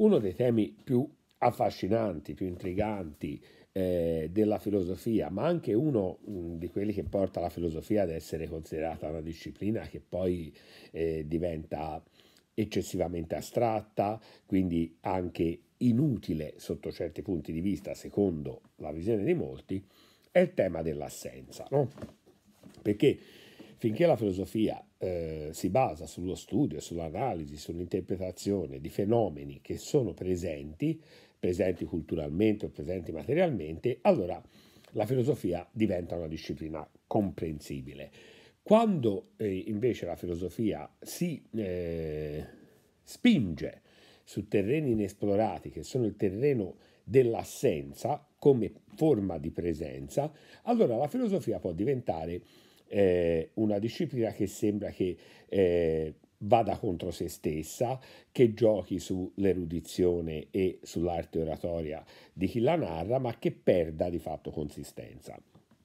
Uno dei temi più affascinanti, più intriganti eh, della filosofia, ma anche uno mh, mm, di quelli che porta la filosofia ad essere considerata una disciplina che poi eh, diventa eccessivamente astratta, quindi anche inutile sotto certi punti di vista, secondo la visione di molti, è il tema dell'assenza. No? Perché finché la filosofia eh, si basa sullo studio, sull'analisi, sull'interpretazione di fenomeni che sono presenti, presenti culturalmente o presenti materialmente, allora la filosofia diventa una disciplina comprensibile. Quando eh, invece la filosofia si eh, spinge su terreni inesplorati, che sono il terreno dell'assenza come forma di presenza, allora la filosofia può diventare eh, una disciplina che sembra che eh, vada contro se stessa, che giochi sull'erudizione e sull'arte oratoria di chi la narra, ma che perda di fatto consistenza.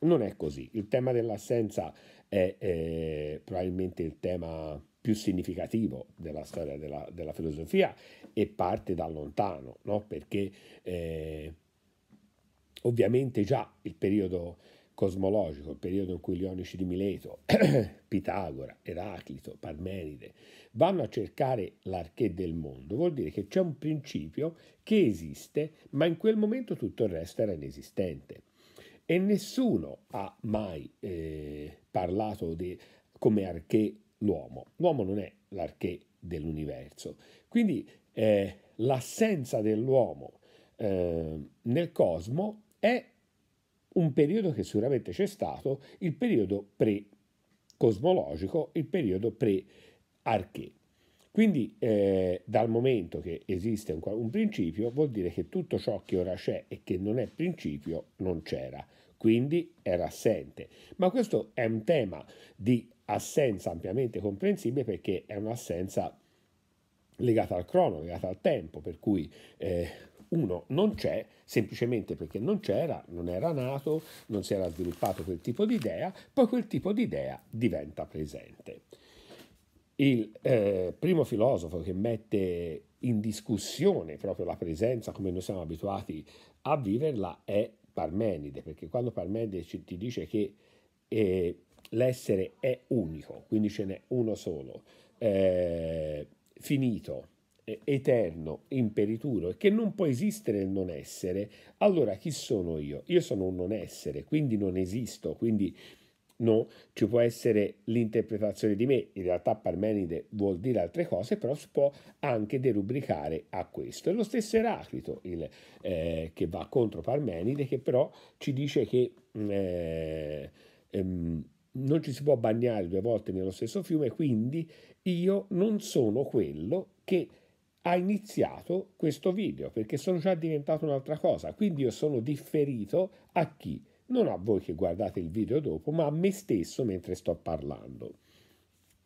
Non è così. Il tema dell'assenza è eh, probabilmente il tema più significativo della storia della, della filosofia e parte da lontano, no? perché eh, ovviamente già il periodo cosmologico, il periodo in cui gli Ionici di Mileto, Pitagora, Eraclito, Parmenide vanno a cercare l'archè del mondo, vuol dire che c'è un principio che esiste, ma in quel momento tutto il resto era inesistente. E nessuno ha mai eh, parlato di, come archè l'uomo. L'uomo non è l'archè dell'universo. Quindi eh, l'assenza dell'uomo eh, nel cosmo è un periodo che sicuramente c'è stato, il periodo pre-cosmologico, il periodo pre-arché. Quindi eh, dal momento che esiste un, un, principio vuol dire che tutto ciò che ora c'è e che non è principio non c'era, quindi era assente. Ma questo è un tema di assenza ampiamente comprensibile perché è un'assenza legata al crono, legata al tempo, per cui eh, uno, non c'è semplicemente perché non c'era, non era nato, non si era sviluppato quel tipo di idea, poi quel tipo di idea diventa presente. Il eh, primo filosofo che mette in discussione proprio la presenza come noi siamo abituati a viverla è Parmenide, perché quando Parmenide ci, ti dice che eh, l'essere è unico, quindi ce n'è uno solo, eh, finito, eh, eterno, imperituro e che non può esistere il non essere, allora chi sono io? Io sono un non essere, quindi non esisto, quindi no, ci può essere l'interpretazione di me, in realtà Parmenide vuol dire altre cose, però si può anche derubricare a questo. È lo stesso Eraclito il, eh, che va contro Parmenide, che però ci dice che mm, eh, ehm, non ci si può bagnare due volte nello stesso fiume, quindi io non sono quello che ha iniziato questo video perché sono già diventato un'altra cosa, quindi io sono differito a chi? Non a voi che guardate il video dopo, ma a me stesso mentre sto parlando.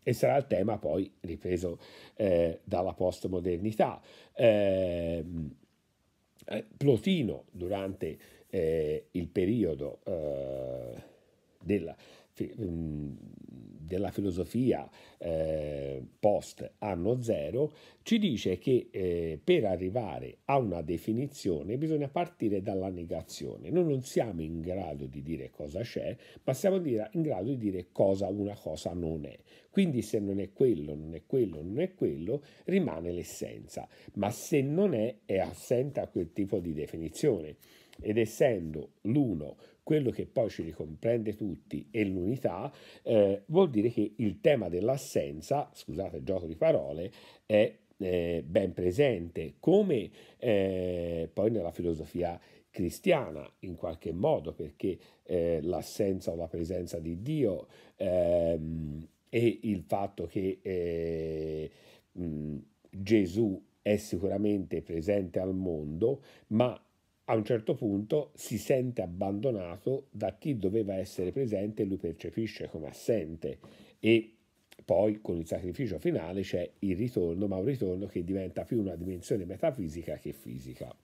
E sarà il tema poi ripreso eh, dalla postmodernità. Ehm, eh, Plotino, durante eh, il periodo eh, della, mm, della filosofia eh, post anno zero, ci dice che eh, per arrivare a una definizione bisogna partire dalla negazione. Noi non siamo in grado di dire cosa c'è, ma siamo in grado di dire cosa una cosa non è. Quindi se non è quello, non è quello, non è quello, rimane l'essenza, ma se non è, è assente a quel tipo di definizione. Ed essendo l'uno quello che poi ci ricomprende tutti e l'unità, eh, vuol dire che il tema dell'assenza, scusate il gioco di parole, è eh, ben presente, come eh, poi nella filosofia cristiana in qualche modo, perché eh, l'assenza o la presenza di Dio ehm, e il fatto che eh, mh, Gesù è sicuramente presente al mondo, ma a un certo punto si sente abbandonato da chi doveva essere presente e lui percepisce come assente e poi con il sacrificio finale c'è il ritorno, ma un ritorno che diventa più una dimensione metafisica che fisica.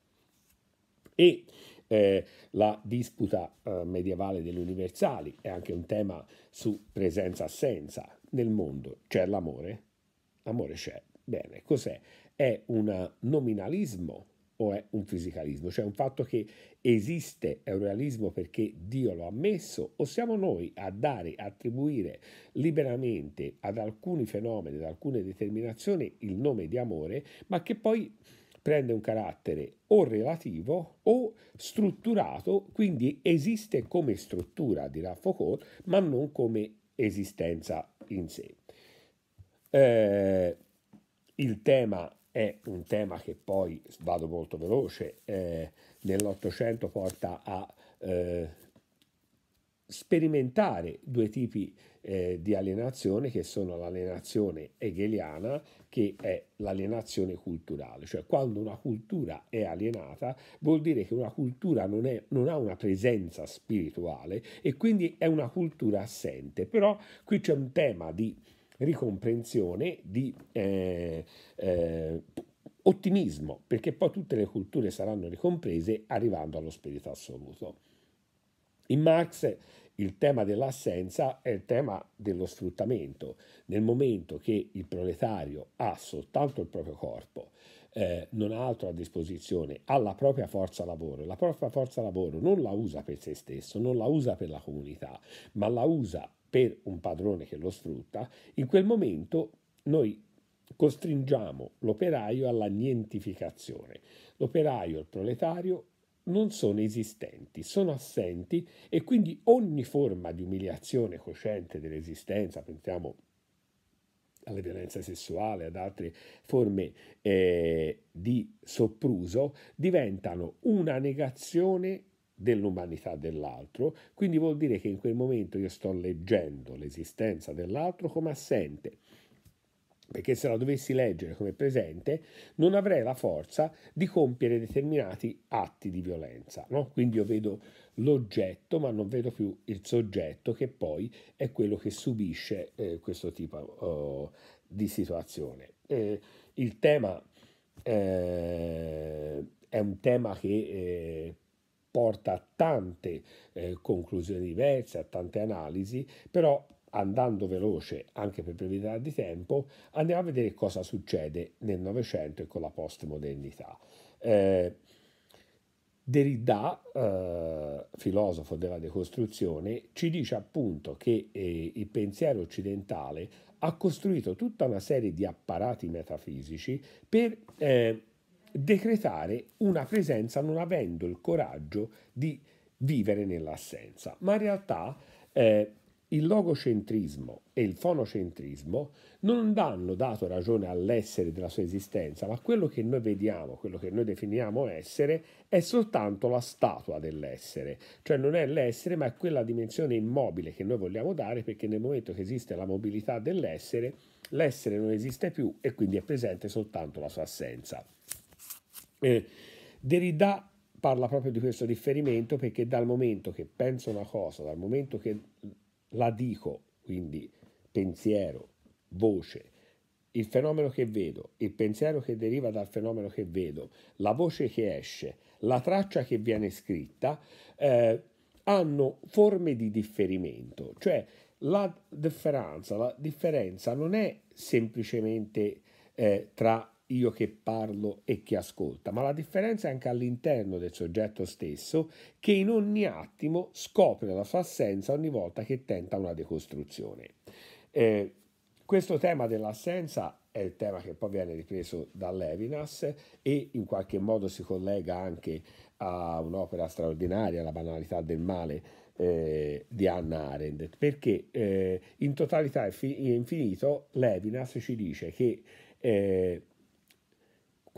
E eh, la disputa eh, medievale degli universali è anche un tema su presenza-assenza. Nel mondo c'è l'amore? L'amore c'è. Bene, cos'è? È un nominalismo o è un fisicalismo, cioè un fatto che esiste, è un realismo perché Dio lo ha messo, o siamo noi a dare, attribuire liberamente ad alcuni fenomeni, ad alcune determinazioni il nome di amore, ma che poi prende un carattere o relativo o strutturato, quindi esiste come struttura, dirà Foucault, ma non come esistenza in sé. Eh, il tema è un tema che poi, vado molto veloce, eh, nell'Ottocento porta a eh, sperimentare due tipi eh, di alienazione che sono l'alienazione hegeliana che è l'alienazione culturale, cioè quando una cultura è alienata vuol dire che una cultura non, è, non ha una presenza spirituale e quindi è una cultura assente, però qui c'è un tema di ricomprensione, di eh, eh, ottimismo, perché poi tutte le culture saranno ricomprese arrivando allo spirito assoluto. In Marx il tema dell'assenza è il tema dello sfruttamento. Nel momento che il proletario ha soltanto il proprio corpo, eh, non ha altro a disposizione, ha la propria forza lavoro, la propria forza lavoro non la usa per se stesso, non la usa per la comunità, ma la usa per un padrone che lo sfrutta, in quel momento noi costringiamo l'operaio alla nientificazione. L'operaio e il proletario non sono esistenti, sono assenti e quindi ogni forma di umiliazione cosciente dell'esistenza, pensiamo alla violenza sessuale, ad altre forme eh, di sopruso, diventano una negazione dell'umanità dell'altro, quindi vuol dire che in quel momento io sto leggendo l'esistenza dell'altro come assente, perché se la dovessi leggere come presente non avrei la forza di compiere determinati atti di violenza. No? Quindi io vedo l'oggetto ma non vedo più il soggetto che poi è quello che subisce eh, questo tipo oh, di situazione. Eh, il tema eh, è un tema che eh, porta a tante eh, conclusioni diverse, a tante analisi, però andando veloce anche per brevità di tempo, andiamo a vedere cosa succede nel Novecento e con la postmodernità. Eh, Derrida, eh, filosofo della decostruzione, ci dice appunto che eh, il pensiero occidentale ha costruito tutta una serie di apparati metafisici per eh, decretare una presenza non avendo il coraggio di vivere nell'assenza. Ma in realtà eh, il logocentrismo e il fonocentrismo non danno dato ragione all'essere della sua esistenza, ma quello che noi vediamo, quello che noi definiamo essere, è soltanto la statua dell'essere, cioè non è l'essere, ma è quella dimensione immobile che noi vogliamo dare, perché nel momento che esiste la mobilità dell'essere, l'essere non esiste più e quindi è presente soltanto la sua assenza. Eh, Derrida parla proprio di questo riferimento perché dal momento che penso una cosa, dal momento che la dico, quindi pensiero, voce, il fenomeno che vedo, il pensiero che deriva dal fenomeno che vedo, la voce che esce, la traccia che viene scritta, eh, hanno forme di differimento, cioè la differenza, la differenza non è semplicemente eh, tra io che parlo e che ascolta, ma la differenza è anche all'interno del soggetto stesso che in ogni attimo scopre la sua assenza ogni volta che tenta una decostruzione. Eh, questo tema dell'assenza è il tema che poi viene ripreso da Levinas e in qualche modo si collega anche a un'opera straordinaria, La banalità del male eh, di Anna Arendt, perché eh, in totalità e infinito Levinas ci dice che eh,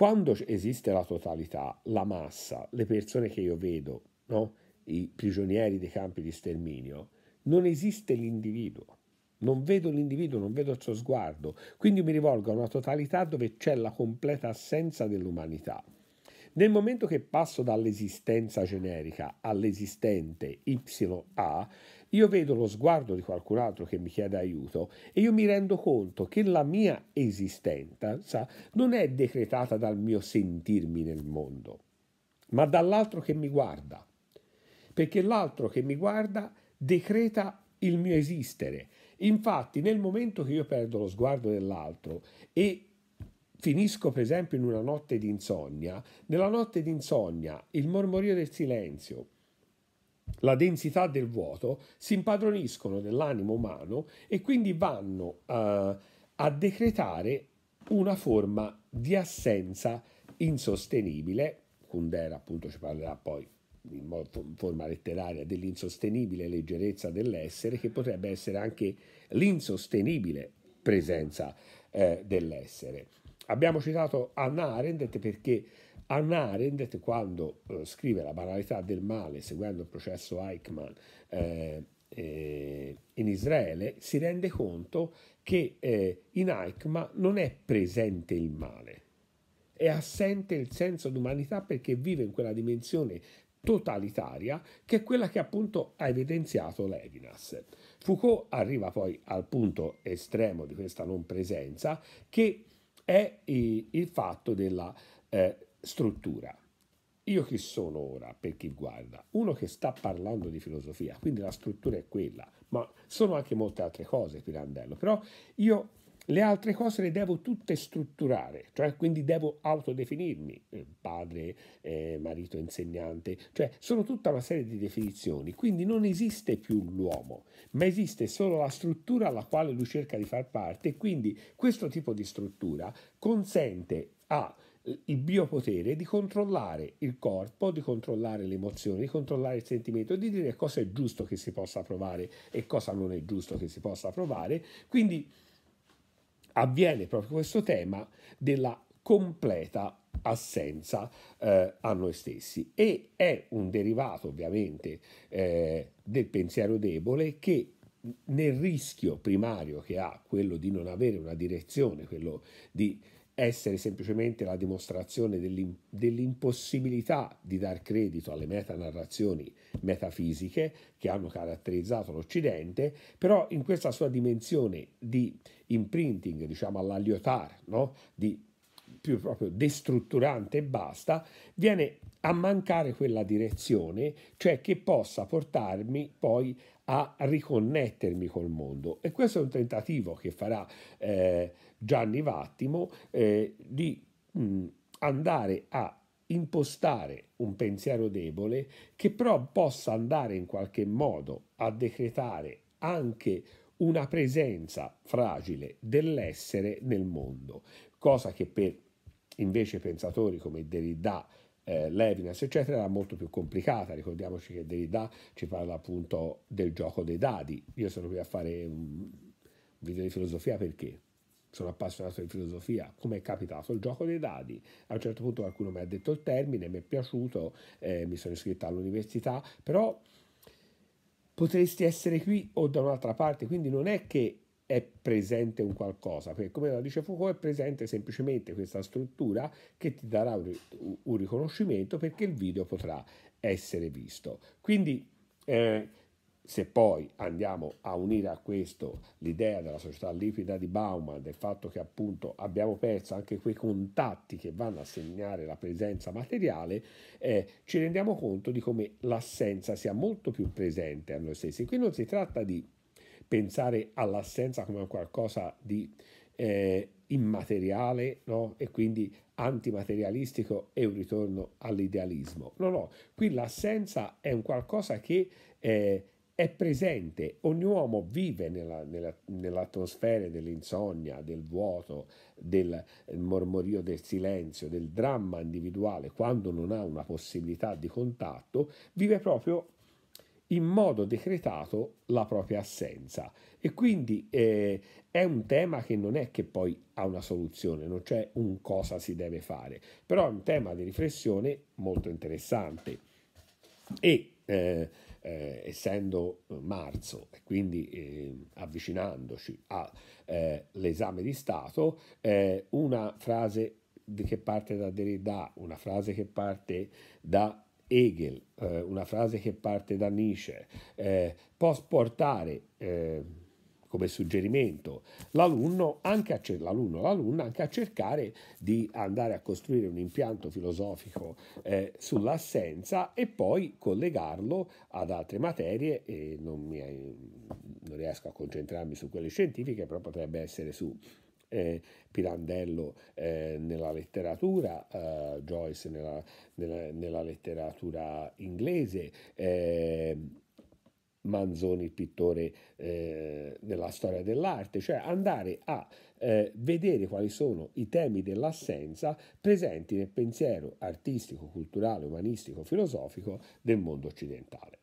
quando esiste la totalità, la massa, le persone che io vedo, no? i prigionieri dei campi di sterminio, non esiste l'individuo. Non vedo l'individuo, non vedo il suo sguardo. Quindi mi rivolgo a una totalità dove c'è la completa assenza dell'umanità. Nel momento che passo dall'esistenza generica all'esistente YA, io vedo lo sguardo di qualcun altro che mi chiede aiuto e io mi rendo conto che la mia esistenza non è decretata dal mio sentirmi nel mondo, ma dall'altro che mi guarda. Perché l'altro che mi guarda decreta il mio esistere. Infatti, nel momento che io perdo lo sguardo dell'altro e finisco per esempio in una notte di insonnia, nella notte di insonnia il mormorio del silenzio, la densità del vuoto si impadroniscono dell'animo umano e quindi vanno a, eh, a decretare una forma di assenza insostenibile. Kundera appunto ci parlerà poi in forma letteraria dell'insostenibile leggerezza dell'essere che potrebbe essere anche l'insostenibile presenza eh, dell'essere. Abbiamo citato Anna Arendt perché Anna Arendt, quando eh, scrive La banalità del male, seguendo il processo Eichmann eh, eh, in Israele, si rende conto che eh, in Eichmann non è presente il male, è assente il senso d'umanità perché vive in quella dimensione totalitaria che è quella che appunto ha evidenziato Levinas. Foucault arriva poi al punto estremo di questa non presenza che è il fatto della eh, struttura. Io chi sono ora per chi guarda? Uno che sta parlando di filosofia, quindi la struttura è quella, ma sono anche molte altre cose, Pirandello, però io le altre cose le devo tutte strutturare, cioè quindi devo autodefinirmi, eh, padre, eh, marito, insegnante, cioè sono tutta una serie di definizioni, quindi non esiste più l'uomo, ma esiste solo la struttura alla quale lui cerca di far parte e quindi questo tipo di struttura consente al eh, biopotere di controllare il corpo, di controllare le emozioni, di controllare il sentimento, di dire cosa è giusto che si possa provare e cosa non è giusto che si possa provare. Quindi avviene proprio questo tema della completa assenza eh, a noi stessi e è un derivato ovviamente eh, del pensiero debole che nel rischio primario che ha quello di non avere una direzione, quello di essere semplicemente la dimostrazione dell'impossibilità di dar credito alle metanarrazioni metafisiche che hanno caratterizzato l'Occidente, però in questa sua dimensione di imprinting, diciamo alla Lyotard, no? di più proprio destrutturante e basta, viene a mancare quella direzione, cioè che possa portarmi poi a riconnettermi col mondo. E questo è un tentativo che farà eh, Gianni Vattimo eh, di mh, mm, andare a impostare un pensiero debole che però possa andare in qualche modo a decretare anche una presenza fragile dell'essere nel mondo, cosa che per invece pensatori come Derrida eh, Levinas, eccetera, era molto più complicata. Ricordiamoci che Derrida ci parla appunto del gioco dei dadi. Io sono qui a fare un video di filosofia perché sono appassionato di filosofia, come è capitato il gioco dei dadi. A un certo punto qualcuno mi ha detto il termine, mi è piaciuto, eh, mi sono iscritto all'università, però potresti essere qui o da un'altra parte, quindi non è che è presente un qualcosa, perché come la dice Foucault è presente semplicemente questa struttura che ti darà un, un riconoscimento perché il video potrà essere visto. Quindi eh, se poi andiamo a unire a questo l'idea della società liquida di Bauman, del fatto che appunto abbiamo perso anche quei contatti che vanno a segnare la presenza materiale, eh, ci rendiamo conto di come l'assenza sia molto più presente a noi stessi. Qui non si tratta di pensare all'assenza come a qualcosa di eh, immateriale no? e quindi antimaterialistico e un ritorno all'idealismo. No, no, qui l'assenza è un qualcosa che eh, è presente, ogni uomo vive nella, nella, nell'atmosfera dell'insonnia, del vuoto, del mormorio del silenzio, del dramma individuale, quando non ha una possibilità di contatto, vive proprio in modo decretato la propria assenza e quindi eh, è un tema che non è che poi ha una soluzione, non c'è un cosa si deve fare, però è un tema di riflessione molto interessante e eh, eh, essendo marzo e quindi eh, avvicinandoci all'esame eh, di Stato, eh, una frase che parte da Derrida, una frase che parte da Hegel, eh, una frase che parte da Nietzsche, eh, può portare eh, come suggerimento l'alunno anche, a, l'alunno, anche a cercare di andare a costruire un impianto filosofico eh, sull'assenza e poi collegarlo ad altre materie, non, mi, non riesco a concentrarmi su quelle scientifiche, però potrebbe essere su eh, Pirandello eh, nella letteratura, eh, Joyce nella, nella, nella, letteratura inglese, eh, Manzoni il pittore nella eh, storia dell'arte, cioè andare a eh, vedere quali sono i temi dell'assenza presenti nel pensiero artistico, culturale, umanistico, filosofico del mondo occidentale.